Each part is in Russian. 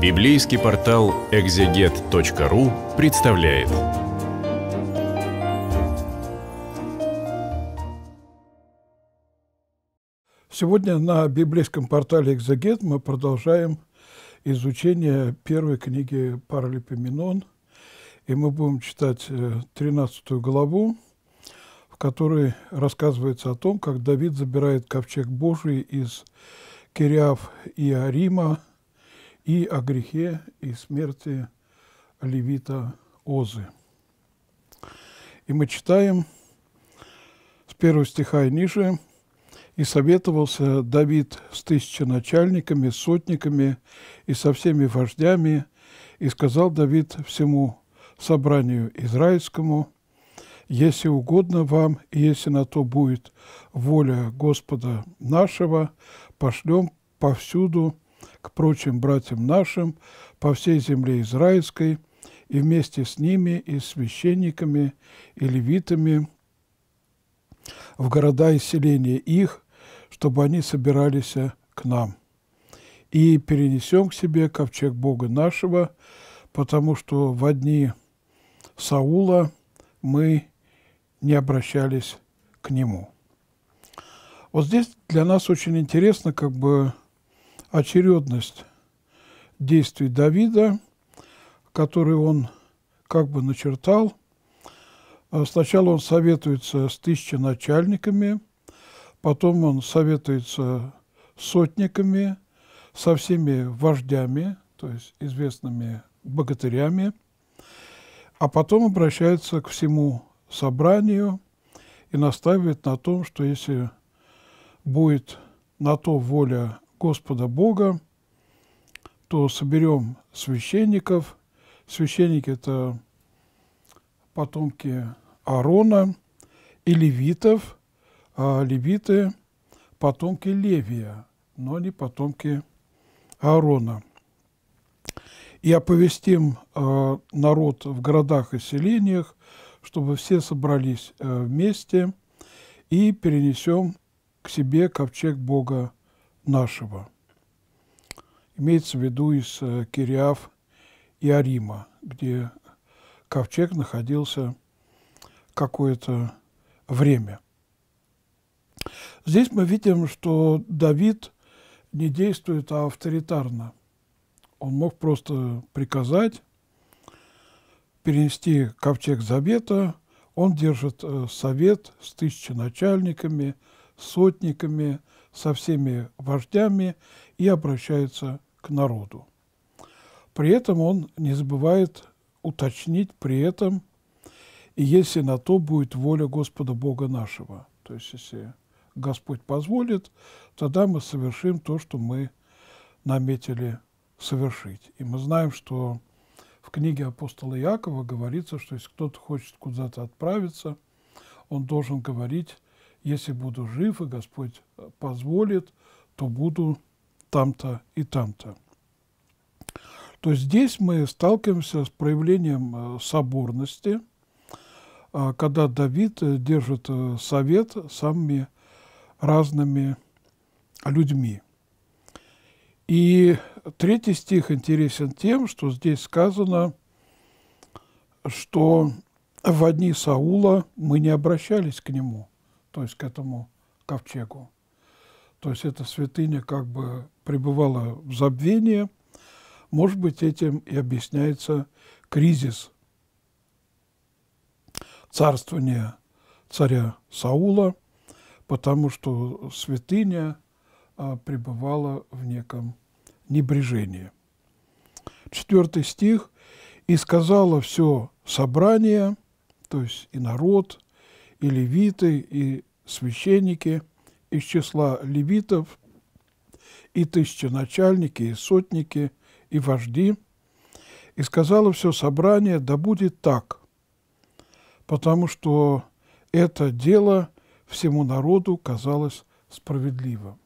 Библейский портал экзегет.ру представляет. Сегодня на библейском портале «Экзегет» мы продолжаем изучение первой книги Паралипоменон, и мы будем читать 13 э, главу, в которой рассказывается о том, как Давид забирает ковчег Божий из Кириав и Арима, и о грехе и смерти левита Озы. И мы читаем с первого стиха и ниже. «И советовался Давид с тысяченачальниками, с сотниками и со всеми вождями, и сказал Давид всему собранию израильскому, если угодно вам, если на то будет воля Господа нашего, пошлем повсюду к прочим братьям нашим по всей земле израильской, и вместе с ними, и священниками, и левитами, в города и селения их, чтобы они собирались к нам. И перенесем к себе ковчег Бога нашего, потому что в одни Саула мы не обращались к нему. Вот здесь для нас очень интересно как бы очередность действий Давида, который он как бы начертал. А сначала он советуется с тысячи начальниками, потом он советуется сотниками, со всеми вождями, то есть известными богатырями, а потом обращается к всему собранию и настаивает на том, что если будет на то воля Господа Бога, то соберем священников. Священники – это потомки Аарона и левитов, а левиты – потомки Левия, но не потомки Аарона. И оповестим э, народ в городах и селениях, чтобы все собрались э, вместе, и перенесем к себе ковчег Бога нашего. Имеется в виду из э, Кириав и Арима, где ковчег находился какое-то время. Здесь мы видим, что Давид не действует а авторитарно. Он мог просто приказать перенести ковчег завета, он держит э, совет с тысячи начальниками, сотниками, со всеми вождями и обращается к народу. При этом он не забывает уточнить при этом, и если на то будет воля Господа Бога нашего. То есть, если Господь позволит, тогда мы совершим то, что мы наметили совершить. И мы знаем, что в книге апостола Иакова говорится, что если кто-то хочет куда-то отправиться, он должен говорить если буду жив, и Господь э, позволит, то буду там-то и там-то. То есть здесь мы сталкиваемся с проявлением э, соборности, а, когда Давид э, держит совет самыми разными людьми. И третий стих интересен тем, что здесь сказано, что в одни Саула мы не обращались к нему – то есть к этому ковчегу. То есть эта святыня как бы пребывала в забвении. Может быть, этим и объясняется кризис царствования царя Саула, потому что святыня а, пребывала в неком небрежении. Четвертый стих. «И сказала все собрание, то есть и народ, и левиты, и священники из числа левитов, и тысяченачальники, и сотники, и вожди. И сказала все собрание, да будет так, потому что это дело всему народу казалось справедливым.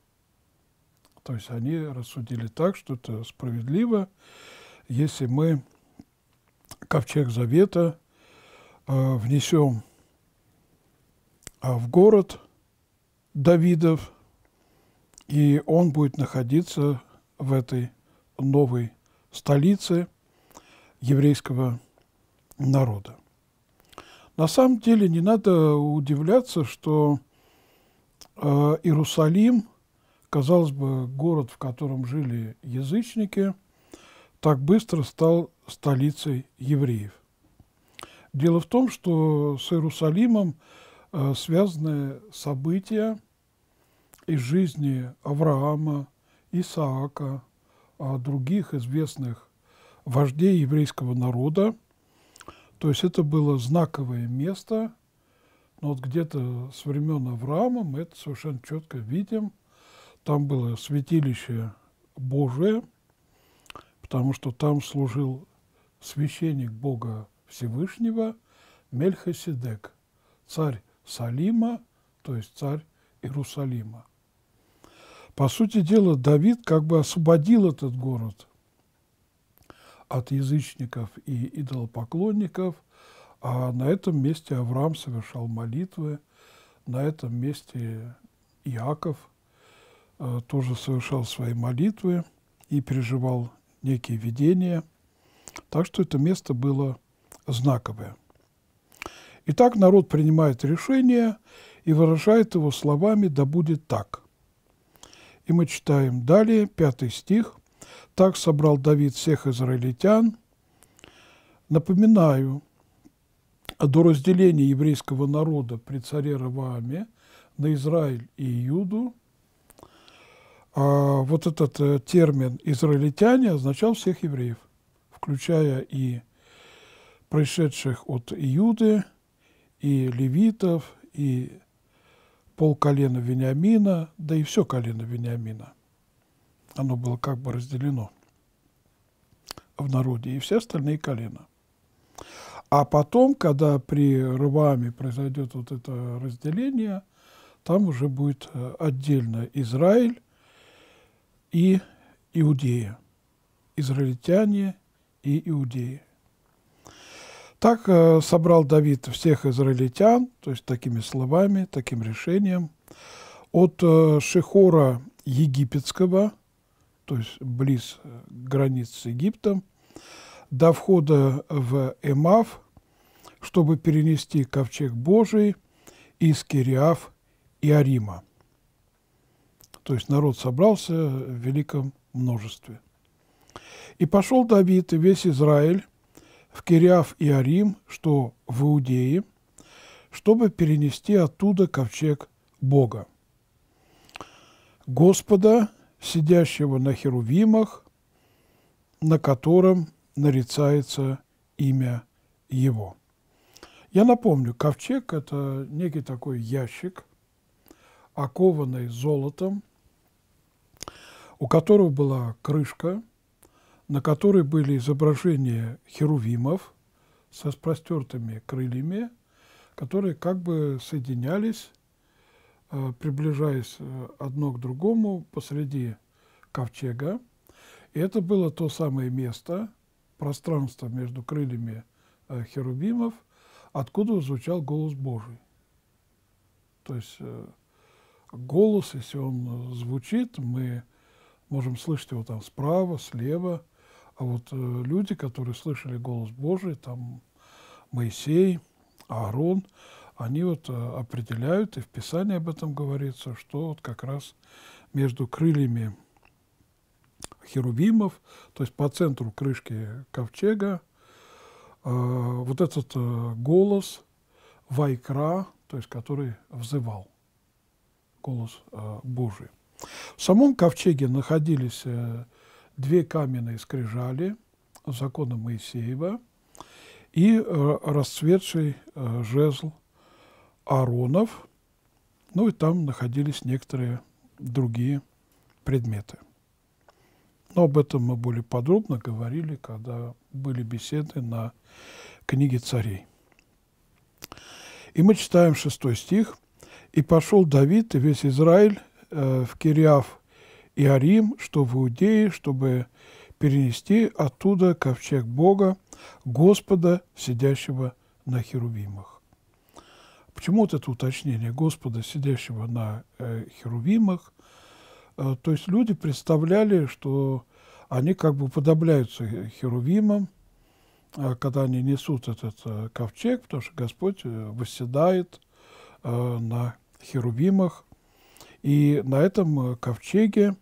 То есть они рассудили так, что это справедливо, если мы ковчег завета э, внесем а, в город Давидов, и он будет находиться в этой новой столице еврейского народа. На самом деле не надо удивляться, что а, Иерусалим, казалось бы, город, в котором жили язычники, так быстро стал столицей евреев. Дело в том, что с Иерусалимом Э, связанные события из жизни Авраама, Исаака, а, других известных вождей еврейского народа. То есть это было знаковое место, но вот где-то с времен Авраама мы это совершенно четко видим. Там было святилище Божие, потому что там служил священник Бога Всевышнего Мельхиседек, царь Салима, то есть царь Иерусалима. По сути дела, Давид как бы освободил этот город от язычников и идолопоклонников, а на этом месте Авраам совершал молитвы, на этом месте Иаков э, тоже совершал свои молитвы и переживал некие видения. Так что это место было знаковое. Итак, народ принимает решение и выражает его словами «да будет так». И мы читаем далее, пятый стих. «Так собрал Давид всех израильтян». Напоминаю, до разделения еврейского народа при царе Раваме на Израиль и Иуду, а, вот этот э, термин «израильтяне» означал всех евреев, включая и происшедших от Иуды, и левитов, и полколена Вениамина, да и все колено Вениамина. Оно было как бы разделено в народе, и все остальные колена. А потом, когда при Рваме произойдет вот это разделение, там уже будет э, отдельно Израиль и Иудея, израильтяне и иудеи. Так э, собрал Давид всех израильтян, то есть такими словами, таким решением, от э, Шихора египетского, то есть близ э, границ с Египтом, до входа в Эмав, чтобы перенести ковчег Божий из Кириав и Арима. То есть народ собрался в великом множестве. И пошел Давид и весь Израиль в Кириаф и Арим, что в Иудее, чтобы перенести оттуда ковчег Бога. Господа, сидящего на херувимах, на котором нарицается имя Его. Я напомню, ковчег – это некий такой ящик, окованный золотом, у которого была крышка – на которой были изображения херувимов со спростертыми крыльями, которые как бы соединялись, э, приближаясь э, одно к другому посреди ковчега. И это было то самое место, пространство между крыльями э, херувимов, откуда звучал голос Божий. То есть голос, если он звучит, мы можем слышать его там справа, слева – а вот э, люди, которые слышали голос Божий, там Моисей, Аарон, они вот э, определяют, и в Писании об этом говорится, что вот как раз между крыльями херувимов, то есть по центру крышки ковчега, э, вот этот э, голос Вайкра, то есть который взывал, голос э, Божий. В самом ковчеге находились э, две каменные скрижали закона Моисеева и э, расцветший э, жезл Аронов, Ну и там находились некоторые другие предметы. Но об этом мы более подробно говорили, когда были беседы на книге царей. И мы читаем шестой стих. «И пошел Давид и весь Израиль э, в Кириав Иорим, что в Иудее, чтобы перенести оттуда ковчег Бога, Господа, сидящего на херувимах. Почему вот это уточнение Господа, сидящего на э, херувимах? Э, то есть люди представляли, что они как бы подобляются херувимам, э, когда они несут этот э, ковчег, потому что Господь э, восседает э, на херувимах. И на этом э, ковчеге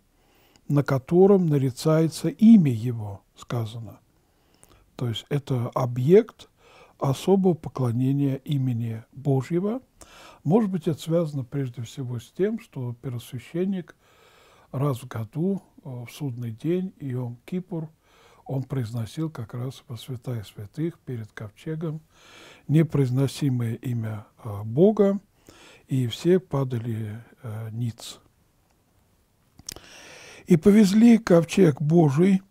на котором нарицается имя его, сказано. То есть это объект особого поклонения имени Божьего. Может быть, это связано прежде всего с тем, что первосвященник раз в году, э, в судный день, Иом Кипур, он произносил как раз во святая святых перед ковчегом непроизносимое имя э, Бога, и все падали э, ниц и повезли ковчег Божий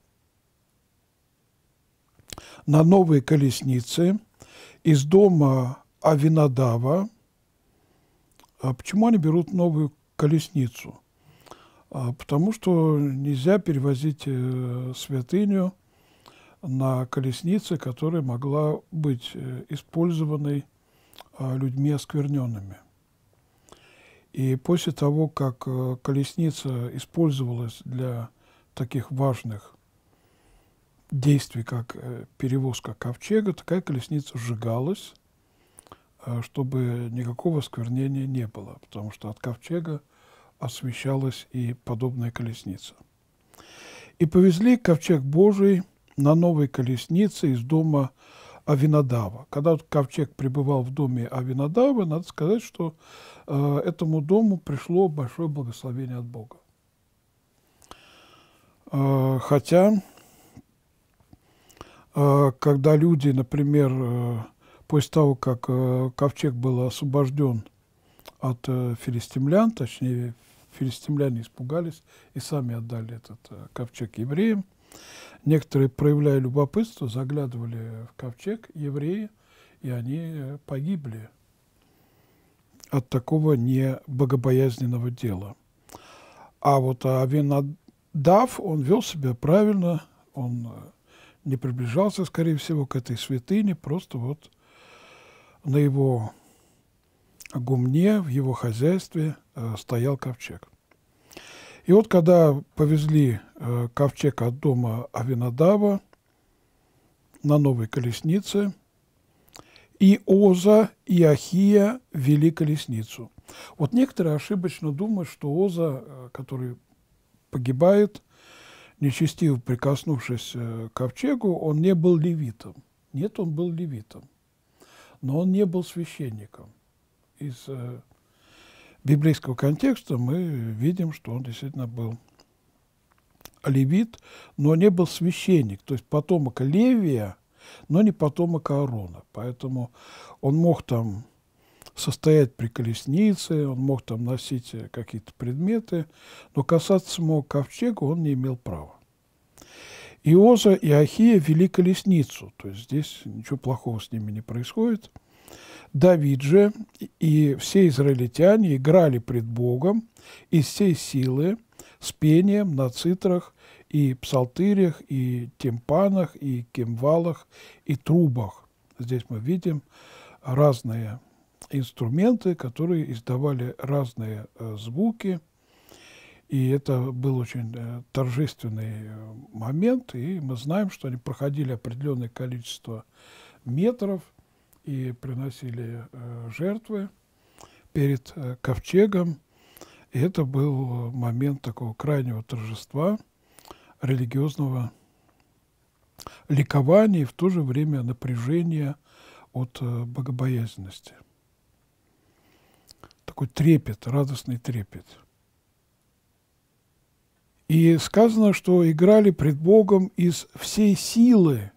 на новой колеснице из дома Авинадава. А почему они берут новую колесницу? А потому что нельзя перевозить э, святыню на колеснице, которая могла быть э, использованной а, людьми оскверненными. И после того, как э, колесница использовалась для таких важных действий, как э, перевозка ковчега, такая колесница сжигалась, э, чтобы никакого сквернения не было, потому что от ковчега освещалась и подобная колесница. И повезли ковчег Божий на новой колеснице из дома Авинодава. Когда вот Ковчег пребывал в доме Авинодавы, надо сказать, что э, этому дому пришло большое благословение от Бога. Э, хотя, э, когда люди, например, э, после того, как э, Ковчег был освобожден от э, филистимлян, точнее, филистимляне испугались и сами отдали этот э, Ковчег евреям, Некоторые, проявляя любопытство, заглядывали в ковчег евреи, и они э, погибли от такого небогобоязненного дела. А вот Авинадав, он вел себя правильно, он э, не приближался, скорее всего, к этой святыне, просто вот на его гумне, в его хозяйстве э, стоял ковчег. И вот когда повезли э, ковчег от дома Авинадава на новой колеснице, и Оза, и Ахия вели колесницу. Вот некоторые ошибочно думают, что Оза, э, который погибает, нечестиво прикоснувшись э, к ковчегу, он не был левитом. Нет, он был левитом, но он не был священником. Из э, библейского контекста мы видим, что он действительно был левит, но не был священник, то есть потомок Левия, но не потомок Аарона. Поэтому он мог там состоять при колеснице, он мог там носить какие-то предметы, но касаться самого ковчега он не имел права. Иоза и Ахия вели колесницу, то есть здесь ничего плохого с ними не происходит – Давид же и все израильтяне играли пред Богом из всей силы с пением на цитрах и псалтырях, и тимпанах, и кимвалах, и трубах. Здесь мы видим разные инструменты, которые издавали разные э, звуки. И это был очень э, торжественный э, момент, и мы знаем, что они проходили определенное количество метров – и приносили э, жертвы перед э, ковчегом. И это был э, момент такого крайнего торжества, религиозного ликования и в то же время напряжения от богобоязненности. Такой трепет, радостный трепет. И сказано, что играли пред Богом из всей силы,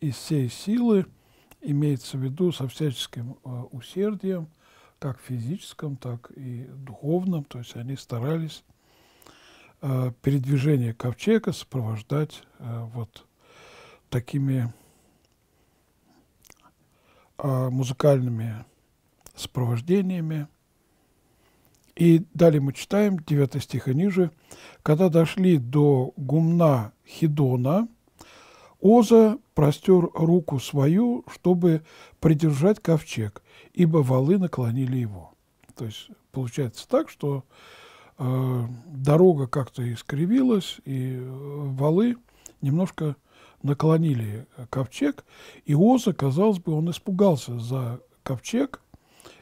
из всей силы – имеется в виду со всяческим э, усердием, как физическом, так и духовном. То есть они старались э, передвижение ковчега сопровождать э, вот такими музыкальными сопровождениями. И далее мы читаем, 9 стих и ниже. «Когда дошли до гумна Хидона, Оза простер руку свою, чтобы придержать ковчег, ибо валы наклонили его. То есть получается так, что э, дорога как-то искривилась, и э, валы немножко наклонили ковчег, и Оза, казалось бы, он испугался за ковчег,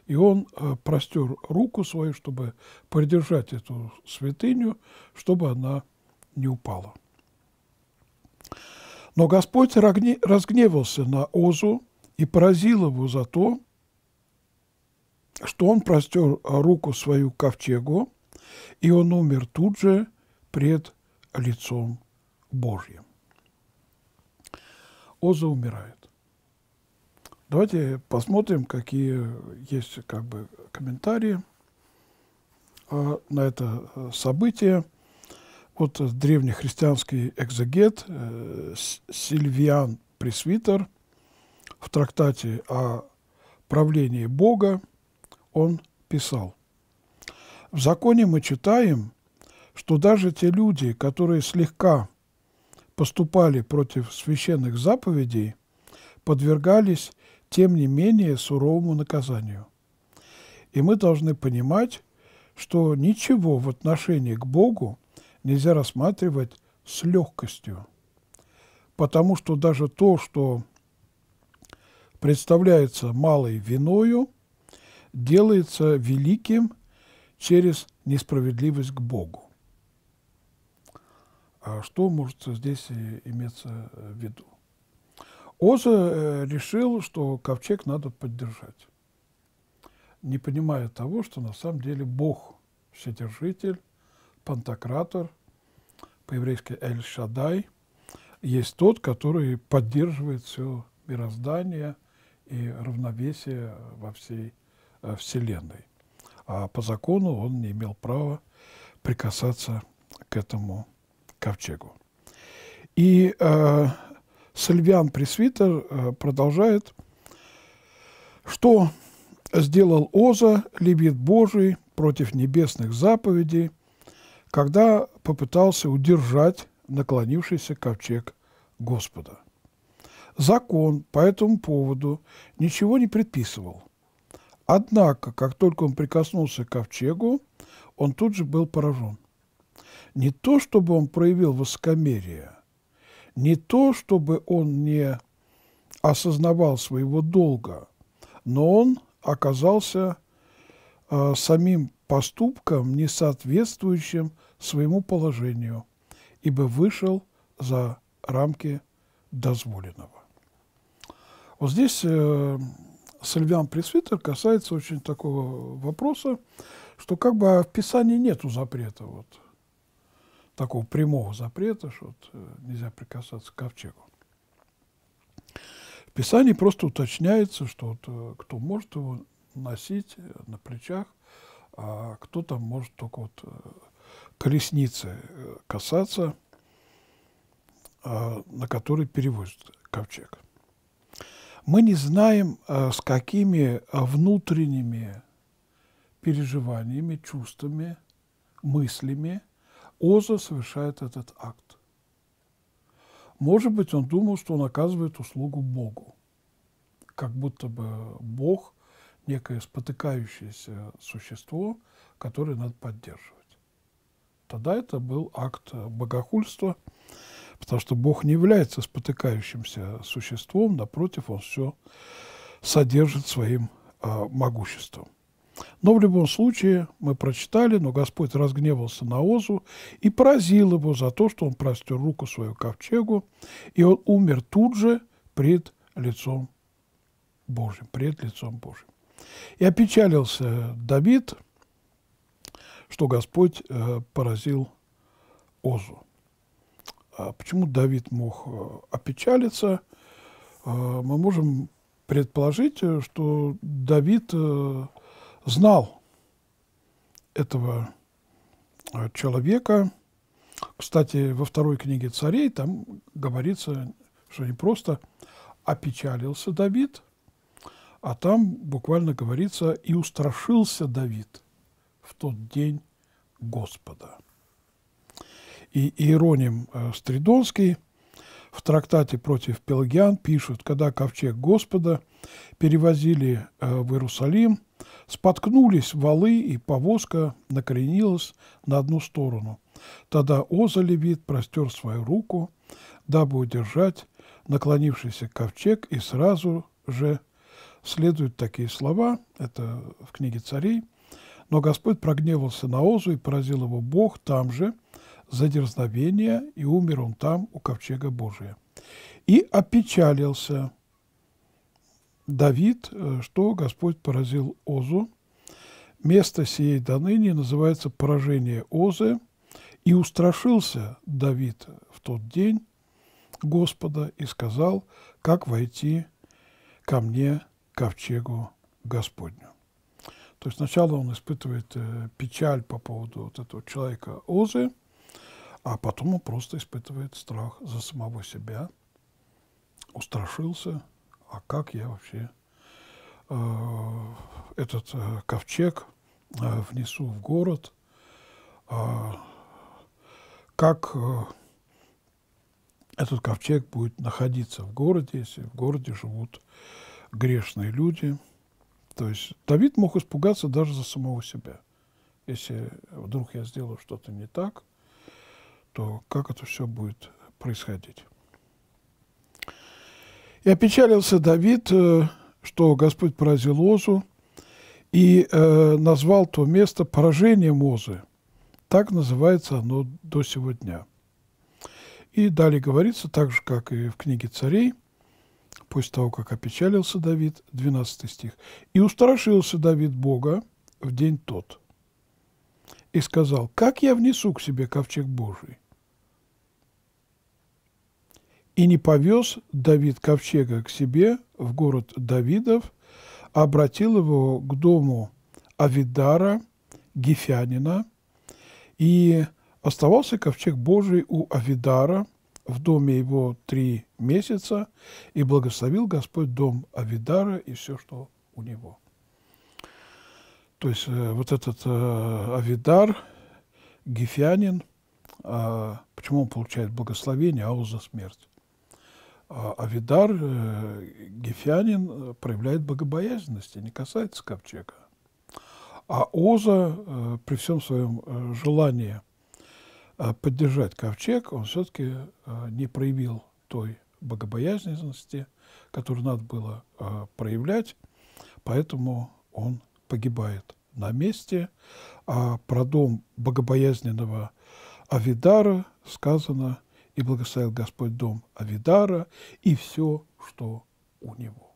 и он э, простер руку свою, чтобы придержать эту святыню, чтобы она не упала. Но Господь разгневался на Озу и поразил его за то, что он простер руку свою ковчегу, и он умер тут же пред лицом Божьим. Оза умирает. Давайте посмотрим, какие есть как бы, комментарии а, на это э, событие от древнехристианский экзогет э, Сильвиан Пресвитер в трактате о правлении Бога он писал. В законе мы читаем, что даже те люди, которые слегка поступали против священных заповедей, подвергались, тем не менее, суровому наказанию. И мы должны понимать, что ничего в отношении к Богу нельзя рассматривать с легкостью, потому что даже то, что представляется малой виною, делается великим через несправедливость к Богу. А что может здесь иметься в виду? Оза э, решил, что ковчег надо поддержать, не понимая того, что на самом деле Бог – вседержитель, Пантократор, по-еврейски Эль-Шадай, есть тот, который поддерживает все мироздание и равновесие во всей э, Вселенной. А по закону он не имел права прикасаться к этому ковчегу. И э, Сальвиан Пресвитер э, продолжает, что сделал Оза, левит Божий, против небесных заповедей, когда попытался удержать наклонившийся ковчег Господа. Закон по этому поводу ничего не предписывал. Однако, как только он прикоснулся к ковчегу, он тут же был поражен. Не то, чтобы он проявил воскомерие, не то, чтобы он не осознавал своего долга, но он оказался э, самим поступкам, не соответствующим своему положению, ибо вышел за рамки дозволенного. Вот здесь э, Сальвиан Пресвитер касается очень такого вопроса, что как бы в Писании нету запрета, вот, такого прямого запрета, что вот, э, нельзя прикасаться к ковчегу. В Писании просто уточняется, что вот, э, кто может его носить э, на плечах, а кто-то может только вот э, колесницы э, касаться, а, на которой перевозят ковчег. Мы не знаем, э, с какими внутренними переживаниями, чувствами, мыслями Оза совершает этот акт. Может быть, он думал, что он оказывает услугу Богу, как будто бы Бог некое спотыкающееся существо, которое надо поддерживать. Тогда это был акт богохульства, потому что Бог не является спотыкающимся существом, напротив, Он все содержит своим э, могуществом. Но в любом случае мы прочитали, но Господь разгневался на Озу и поразил его за то, что он простер руку свою ковчегу, и он умер тут же пред лицом Божьим, пред лицом Божьим. И опечалился Давид, что Господь э, поразил Озу. А Почему Давид мог э, опечалиться? Э, мы можем предположить, что Давид знал этого человека. Кстати, во второй книге царей там говорится, что не просто опечалился Давид – а там буквально говорится, и устрашился Давид в тот день Господа. И Иероним э, Стридонский в трактате против Пелагиан пишет, когда ковчег Господа перевозили э, в Иерусалим, споткнулись валы, и повозка накоренилась на одну сторону. Тогда Оза Левит простер свою руку, дабы удержать наклонившийся ковчег, и сразу же следуют такие слова, это в книге царей, «Но Господь прогневался на Озу, и поразил его Бог там же за дерзновение, и умер он там у ковчега Божия. И опечалился Давид, э, что Господь поразил Озу. Место сей до ныне называется «Поражение Озы», и устрашился Давид в тот день Господа и сказал, как войти ко мне ковчегу Господню. То есть сначала он испытывает э, печаль по поводу вот этого человека Озы, а потом он просто испытывает страх за самого себя, устрашился, а как я вообще э, этот э, ковчег э, внесу в город, э, как э, этот ковчег будет находиться в городе, если в городе живут грешные люди. То есть Давид мог испугаться даже за самого себя. Если вдруг я сделаю что-то не так, то как это все будет происходить? И опечалился Давид, э, что Господь поразил Озу и э, назвал то место поражением Озы. Так называется оно до сегодня. И далее говорится, так же, как и в книге царей, после того, как опечалился Давид, 12 стих, «И устрашился Давид Бога в день тот, и сказал, как я внесу к себе ковчег Божий?» И не повез Давид ковчега к себе в город Давидов, а обратил его к дому Авидара, Гефянина, и оставался ковчег Божий у Авидара – в доме его три месяца, и благословил Господь дом Авидара и все, что у него. То есть э, вот этот э, Авидар, гефянин, а, почему он получает благословение, а он за смерть? А, Авидар, э, гефянин, э, проявляет богобоязненность и не касается ковчега. А Оза э, при всем своем э, желании – а поддержать ковчег, он все-таки а, не проявил той богобоязненности, которую надо было а, проявлять, поэтому он погибает на месте. А про дом богобоязненного Авидара сказано «И благословил Господь дом Авидара и все, что у него».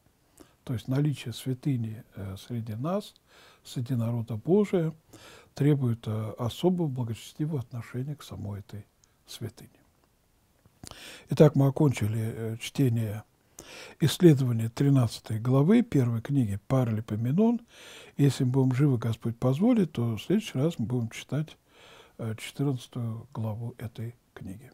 То есть наличие святыни э, среди нас, среди народа Божия – требует э, особого благочестивого отношения к самой этой святыне. Итак, мы окончили э, чтение исследования 13 главы первой книги Паралипоменон. Если мы будем живы, Господь позволит, то в следующий раз мы будем читать 14 э, главу этой книги.